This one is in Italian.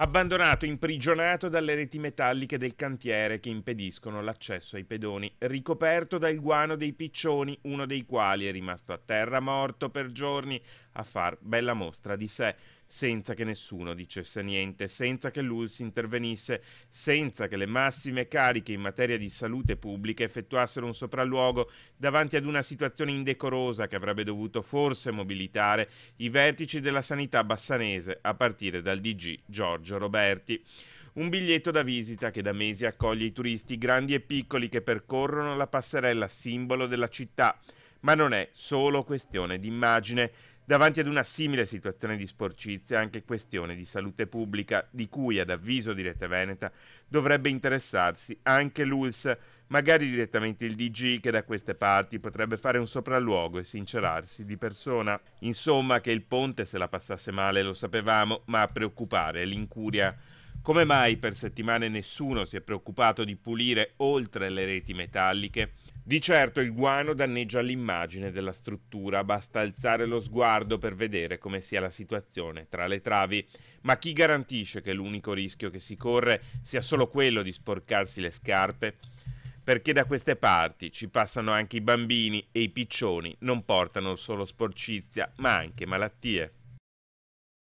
abbandonato, imprigionato dalle reti metalliche del cantiere che impediscono l'accesso ai pedoni, ricoperto dal guano dei piccioni, uno dei quali è rimasto a terra morto per giorni a far bella mostra di sé senza che nessuno dicesse niente, senza che l'ULS intervenisse, senza che le massime cariche in materia di salute pubblica effettuassero un sopralluogo davanti ad una situazione indecorosa che avrebbe dovuto forse mobilitare i vertici della sanità bassanese, a partire dal DG Giorgio Roberti. Un biglietto da visita che da mesi accoglie i turisti grandi e piccoli che percorrono la passerella simbolo della città. Ma non è solo questione d'immagine. Davanti ad una simile situazione di sporcizia anche questione di salute pubblica, di cui, ad avviso di Rete Veneta, dovrebbe interessarsi anche l'ULS, magari direttamente il DG che da queste parti potrebbe fare un sopralluogo e sincerarsi di persona. Insomma che il ponte se la passasse male lo sapevamo, ma a preoccupare l'incuria. Come mai per settimane nessuno si è preoccupato di pulire oltre le reti metalliche? Di certo il guano danneggia l'immagine della struttura, basta alzare lo sguardo per vedere come sia la situazione tra le travi, ma chi garantisce che l'unico rischio che si corre sia solo quello di sporcarsi le scarpe? Perché da queste parti ci passano anche i bambini e i piccioni non portano solo sporcizia, ma anche malattie.